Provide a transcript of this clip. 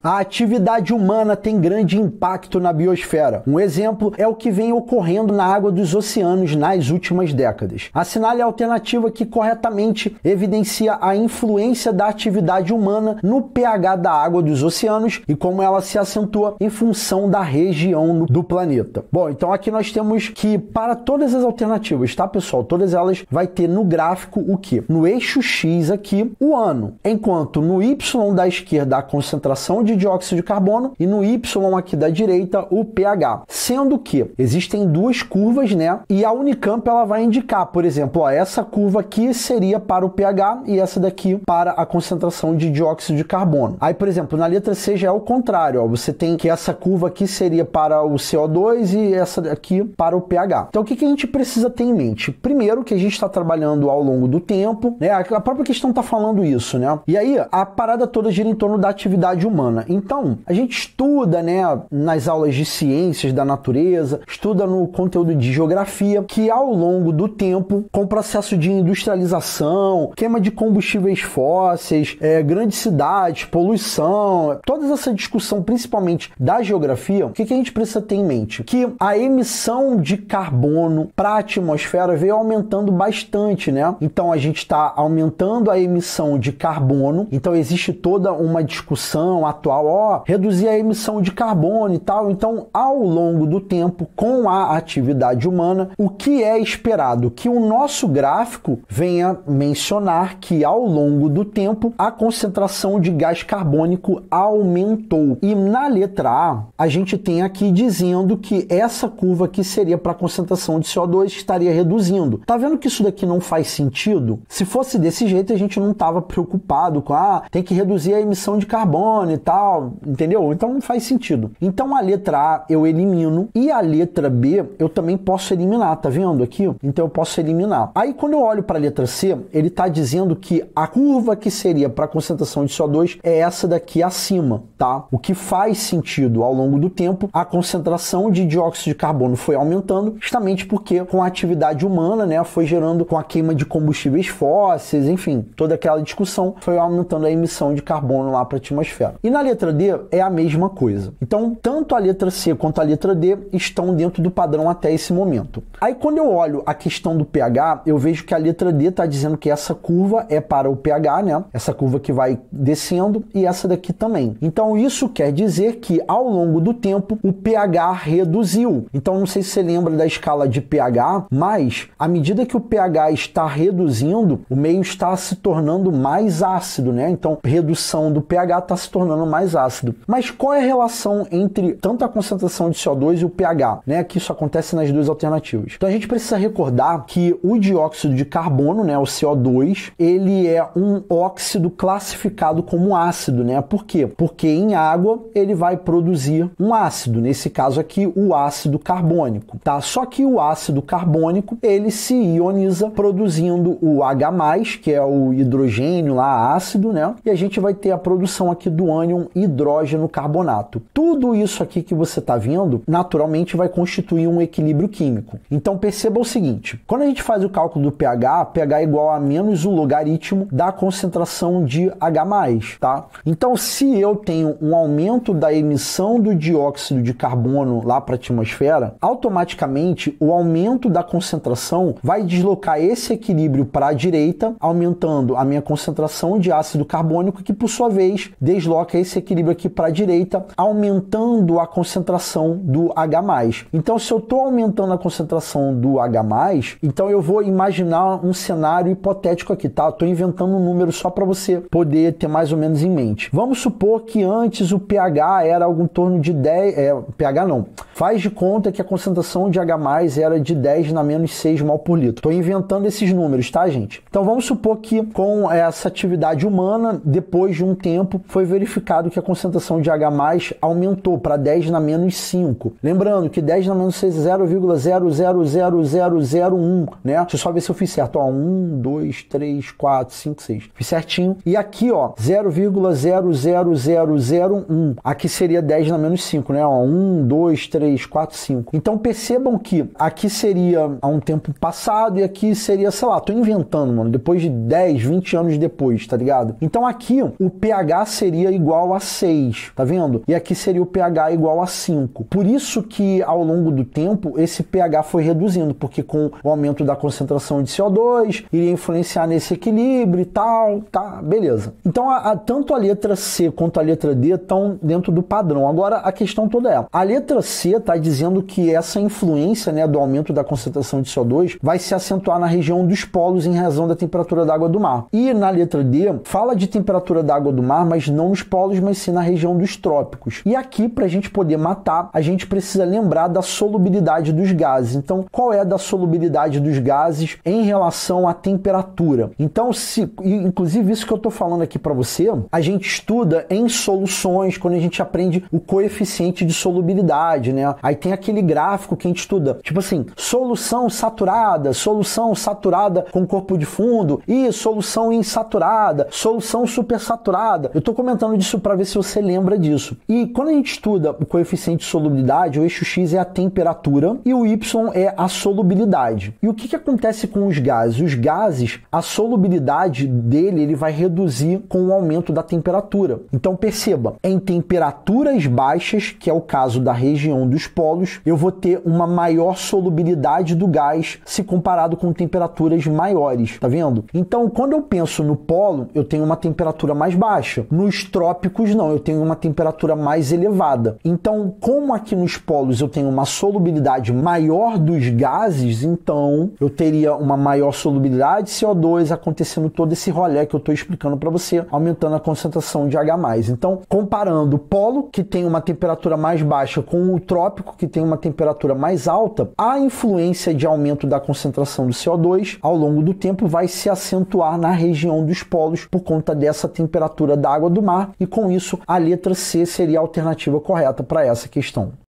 A atividade humana tem grande impacto na biosfera. Um exemplo é o que vem ocorrendo na água dos oceanos nas últimas décadas. Assinale a alternativa que corretamente evidencia a influência da atividade humana no pH da água dos oceanos e como ela se acentua em função da região do planeta. Bom, então aqui nós temos que para todas as alternativas, tá pessoal? Todas elas vai ter no gráfico o que? No eixo X aqui, o ano, enquanto no Y da esquerda a concentração de dióxido de carbono e no Y aqui da direita o pH. Sendo que existem duas curvas, né? E a Unicamp ela vai indicar, por exemplo, ó, essa curva aqui seria para o pH e essa daqui para a concentração de dióxido de carbono. Aí, por exemplo, na letra C já é o contrário, ó, você tem que essa curva aqui seria para o CO2 e essa daqui para o pH. Então, o que, que a gente precisa ter em mente? Primeiro, que a gente está trabalhando ao longo do tempo, né? A própria questão está falando isso, né? E aí, a parada toda gira em torno da atividade humana humana. Então, a gente estuda, né, nas aulas de ciências da natureza, estuda no conteúdo de geografia, que ao longo do tempo, com o processo de industrialização, queima de combustíveis fósseis, é, grandes cidades, poluição, toda essa discussão, principalmente da geografia, o que, que a gente precisa ter em mente? Que a emissão de carbono para a atmosfera veio aumentando bastante, né? Então a gente está aumentando a emissão de carbono, então existe toda uma discussão atual atual, ó, reduzir a emissão de carbono e tal. Então, ao longo do tempo, com a atividade humana, o que é esperado? Que o nosso gráfico venha mencionar que ao longo do tempo a concentração de gás carbônico aumentou. E na letra A, a gente tem aqui dizendo que essa curva aqui seria para a concentração de CO2 estaria reduzindo. Tá vendo que isso daqui não faz sentido? Se fosse desse jeito, a gente não estava preocupado com ah, tem que reduzir a emissão de carbono e tal tal, entendeu? Então não faz sentido. Então a letra A eu elimino e a letra B eu também posso eliminar, tá vendo aqui? Então eu posso eliminar. Aí quando eu olho para a letra C, ele está dizendo que a curva que seria para a concentração de CO2 é essa daqui acima, tá? O que faz sentido ao longo do tempo, a concentração de dióxido de carbono foi aumentando, justamente porque com a atividade humana, né, foi gerando com a queima de combustíveis fósseis, enfim, toda aquela discussão foi aumentando a emissão de carbono lá para a atmosfera. E na letra D é a mesma coisa. Então, tanto a letra C quanto a letra D estão dentro do padrão até esse momento. Aí, quando eu olho a questão do pH, eu vejo que a letra D está dizendo que essa curva é para o pH, né? Essa curva que vai descendo e essa daqui também. Então, isso quer dizer que ao longo do tempo o pH reduziu. Então, não sei se você lembra da escala de pH, mas à medida que o pH está reduzindo, o meio está se tornando mais ácido, né? Então, redução do pH está se tornando mais mais ácido. Mas qual é a relação entre tanto a concentração de CO2 e o pH, né? Que isso acontece nas duas alternativas. Então a gente precisa recordar que o dióxido de carbono, né, o CO2, ele é um óxido classificado como ácido, né? Por quê? Porque em água ele vai produzir um ácido, nesse caso aqui o ácido carbônico, tá? Só que o ácido carbônico, ele se ioniza produzindo o H+, que é o hidrogênio lá ácido, né? E a gente vai ter a produção aqui do ânion hidrógeno, carbonato. Tudo isso aqui que você está vendo, naturalmente vai constituir um equilíbrio químico. Então perceba o seguinte: quando a gente faz o cálculo do pH, pH é igual a menos o logaritmo da concentração de H+, tá? Então se eu tenho um aumento da emissão do dióxido de carbono lá para a atmosfera, automaticamente o aumento da concentração vai deslocar esse equilíbrio para a direita, aumentando a minha concentração de ácido carbônico que por sua vez desloca esse esse equilíbrio aqui para a direita, aumentando a concentração do H+. Então, se eu estou aumentando a concentração do H+, então eu vou imaginar um cenário hipotético aqui, tá? Estou inventando um número só para você poder ter mais ou menos em mente. Vamos supor que antes o pH era algo em torno de 10, é, pH não, faz de conta que a concentração de H+, era de 10 na menos 6 mol por litro. Estou inventando esses números, tá, gente? Então, vamos supor que com essa atividade humana, depois de um tempo, foi verificado indicado que a concentração de H+, aumentou para 10 na menos 5. Lembrando que 10 na menos 6 é 0,000001, né? Deixa eu só ver se eu fiz certo, ó, 1, 2, 3, 4, 5, 6. Fiz certinho. E aqui, ó, 0,00001. Aqui seria 10 na menos 5, né? Ó, 1, 2, 3, 4, 5. Então percebam que aqui seria há um tempo passado e aqui seria, sei lá, tô inventando, mano, depois de 10, 20 anos depois, tá ligado? Então aqui o pH seria igual igual a 6, tá vendo? E aqui seria o pH igual a 5. Por isso que ao longo do tempo esse pH foi reduzindo, porque com o aumento da concentração de CO2 iria influenciar nesse equilíbrio e tal, tá? Beleza. Então a, a, tanto a letra C quanto a letra D estão dentro do padrão. Agora a questão toda é: a letra C está dizendo que essa influência né, do aumento da concentração de CO2 vai se acentuar na região dos polos em razão da temperatura da água do mar. E na letra D fala de temperatura da água do mar, mas não nos polos mas sim na região dos trópicos. E aqui, para a gente poder matar, a gente precisa lembrar da solubilidade dos gases. Então, qual é da solubilidade dos gases em relação à temperatura? Então, se, inclusive isso que eu estou falando aqui para você, a gente estuda em soluções quando a gente aprende o coeficiente de solubilidade, né? Aí tem aquele gráfico que a gente estuda, tipo assim, solução saturada, solução saturada com corpo de fundo e solução insaturada, solução supersaturada. Eu estou comentando disso para ver se você lembra disso. E quando a gente estuda o coeficiente de solubilidade, o eixo X é a temperatura e o Y é a solubilidade. E o que, que acontece com os gases? Os gases, a solubilidade dele ele vai reduzir com o aumento da temperatura. Então perceba, em temperaturas baixas, que é o caso da região dos polos, eu vou ter uma maior solubilidade do gás se comparado com temperaturas maiores, tá vendo? Então, quando eu penso no polo, eu tenho uma temperatura mais baixa. Nos trópicos não, eu tenho uma temperatura mais elevada. Então, como aqui nos polos eu tenho uma solubilidade maior dos gases, então eu teria uma maior solubilidade de CO2 acontecendo todo esse rolê que eu estou explicando para você, aumentando a concentração de H+. Então, comparando o polo que tem uma temperatura mais baixa com o trópico que tem uma temperatura mais alta, a influência de aumento da concentração do CO2 ao longo do tempo vai se acentuar na região dos polos por conta dessa temperatura da água do mar e com com isso a letra C seria a alternativa correta para essa questão.